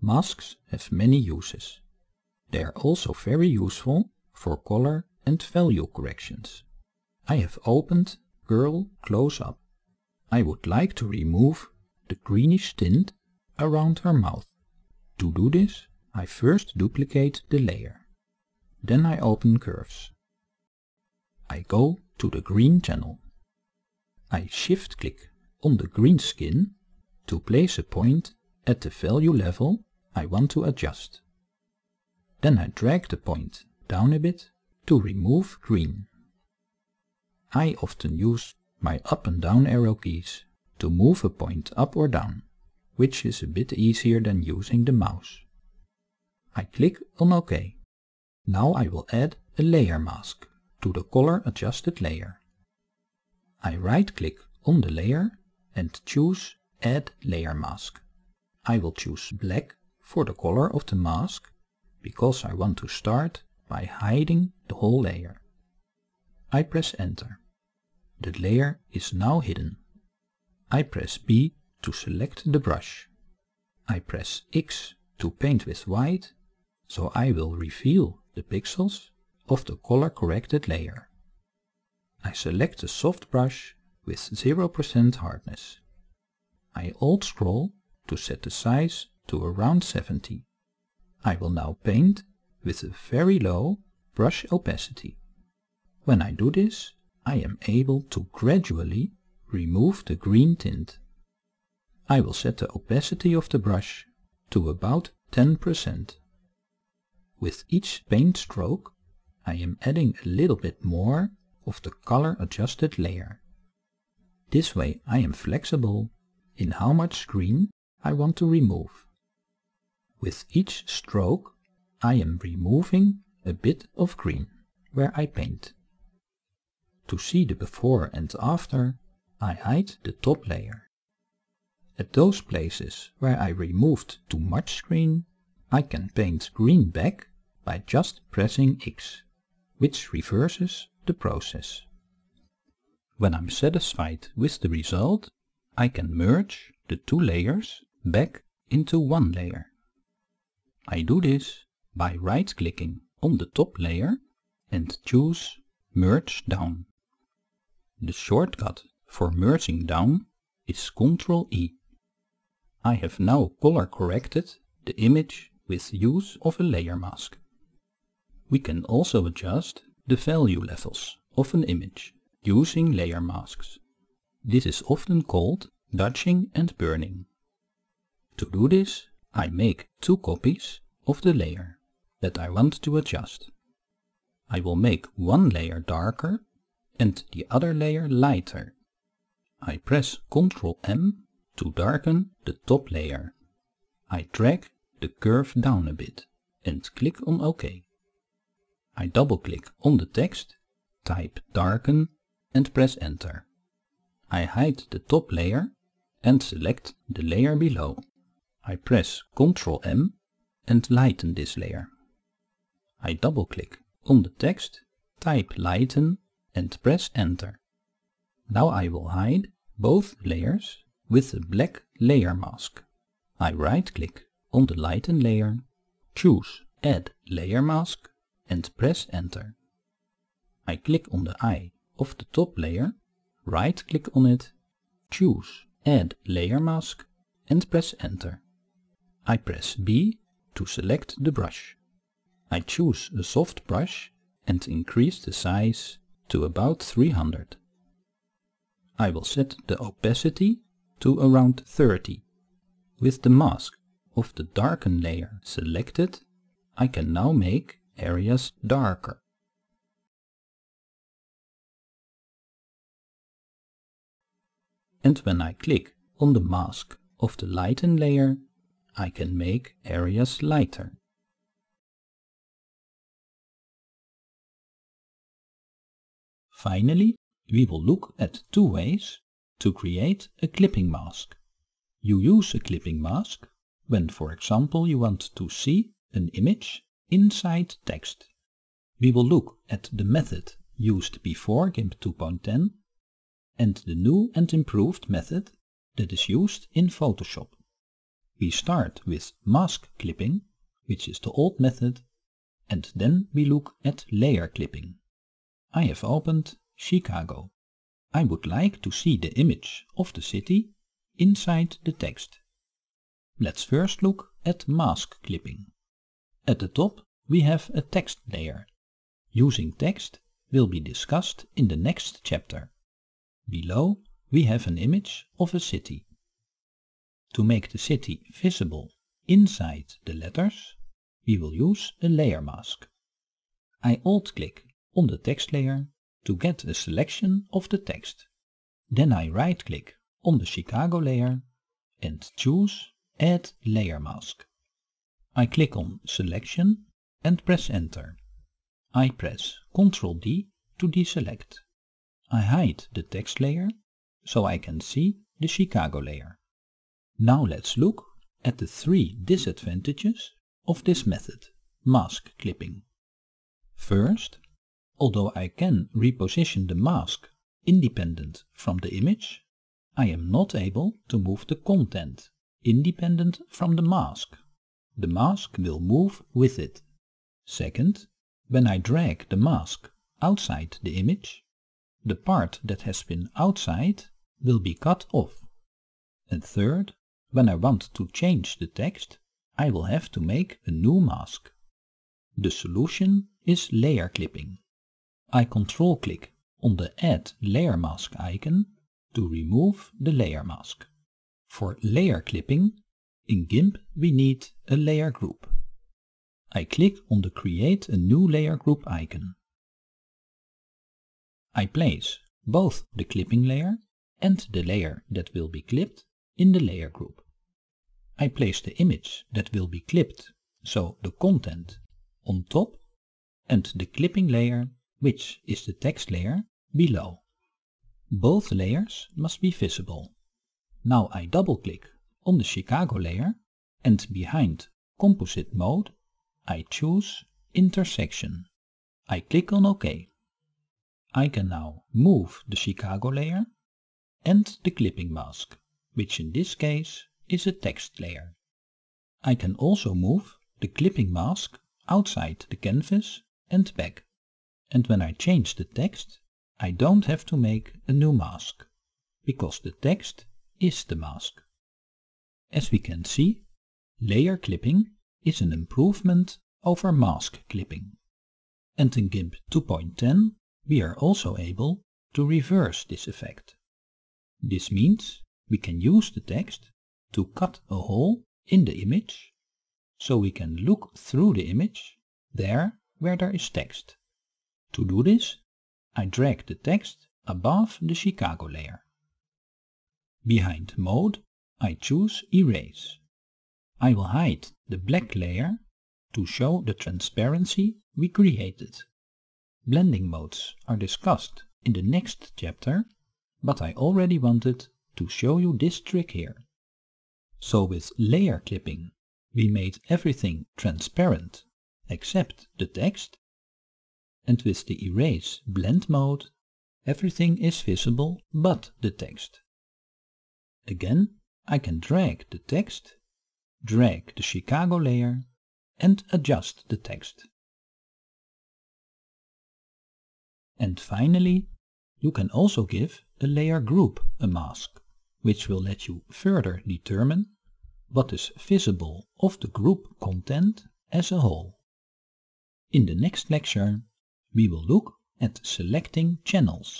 Masks have many uses. They are also very useful for color and value corrections. I have opened Girl Close Up. I would like to remove the greenish tint around her mouth. To do this, I first duplicate the layer. Then I open Curves. I go to the green channel. I shift-click on the green skin to place a point at the value level I want to adjust. Then I drag the point down a bit to remove green. I often use my up and down arrow keys to move a point up or down, which is a bit easier than using the mouse. I click on OK. Now I will add a layer mask to the color adjusted layer. I right click on the layer and choose Add Layer Mask. I will choose black for the color of the mask because I want to start by hiding the whole layer. I press enter. The layer is now hidden. I press B to select the brush. I press X to paint with white, so I will reveal the pixels of the color corrected layer. I select a soft brush with 0% hardness. I alt scroll to set the size to around 70. I will now paint with a very low brush opacity. When I do this, I am able to gradually remove the green tint. I will set the opacity of the brush to about 10%. With each paint stroke, I am adding a little bit more of the color adjusted layer. This way I am flexible in how much green I want to remove. With each stroke I am removing a bit of green where I paint. To see the before and after, I hide the top layer. At those places where I removed too much green, I can paint green back by just pressing X, which reverses the process. When I'm satisfied with the result, I can merge the two layers back into one layer. I do this by right-clicking on the top layer and choose Merge Down. The shortcut for merging down is Ctrl-E. I have now color corrected the image with use of a layer mask. We can also adjust the value levels of an image using layer masks. This is often called dodging and burning. To do this, I make two copies of the layer that I want to adjust. I will make one layer darker and the other layer lighter. I press Ctrl M to darken the top layer. I drag the curve down a bit and click on OK. I double click on the text, type darken and press enter. I hide the top layer and select the layer below. I press Ctrl M and lighten this layer. I double click on the text, type lighten and press enter. Now I will hide both layers with the black layer mask. I right click on the lighten layer, choose add layer mask and press enter. I click on the eye of the top layer, right click on it, choose add layer mask and press enter. I press B to select the brush. I choose a soft brush and increase the size to about 300. I will set the opacity to around 30. With the mask of the darken layer selected, I can now make areas darker. And when I click on the mask of the lighten layer, I can make areas lighter. Finally, we will look at two ways to create a clipping mask. You use a clipping mask when, for example, you want to see an image inside text. We will look at the method used before GIMP 2.10 and the new and improved method that is used in Photoshop. We start with mask clipping, which is the old method, and then we look at layer clipping. I have opened Chicago. I would like to see the image of the city inside the text. Let's first look at mask clipping. At the top we have a text layer. Using text will be discussed in the next chapter. Below we have an image of a city. To make the city visible inside the letters, we will use a layer mask. I alt-click on the text layer to get a selection of the text. Then I right-click on the Chicago layer and choose Add Layer Mask. I click on Selection and press Enter. I press Ctrl D to deselect. I hide the text layer so I can see the Chicago layer. Now let's look at the three disadvantages of this method, mask clipping. First, although I can reposition the mask independent from the image, I am not able to move the content independent from the mask. The mask will move with it. Second, when I drag the mask outside the image, the part that has been outside will be cut off. And third, when I want to change the text, I will have to make a new mask. The solution is layer clipping. I control click on the Add Layer Mask icon to remove the layer mask. For layer clipping, in GIMP we need a layer group. I click on the Create a new layer group icon. I place both the clipping layer and the layer that will be clipped in the layer group. I place the image that will be clipped, so the content, on top and the clipping layer, which is the text layer, below. Both layers must be visible. Now I double click on the Chicago layer and behind Composite Mode I choose Intersection. I click on OK. I can now move the Chicago layer and the clipping mask which in this case is a text layer. I can also move the clipping mask outside the canvas and back. And when I change the text, I don't have to make a new mask, because the text is the mask. As we can see, layer clipping is an improvement over mask clipping. And in GIMP 2.10 we are also able to reverse this effect. This means we can use the text to cut a hole in the image, so we can look through the image, there where there is text. To do this, I drag the text above the Chicago layer. Behind Mode, I choose Erase. I will hide the black layer to show the transparency we created. Blending modes are discussed in the next chapter, but I already wanted to show you this trick here. So with layer clipping, we made everything transparent, except the text. And with the Erase Blend mode, everything is visible but the text. Again, I can drag the text, drag the Chicago layer, and adjust the text. And finally, you can also give a layer group a mask which will let you further determine what is visible of the group content as a whole. In the next lecture, we will look at selecting channels.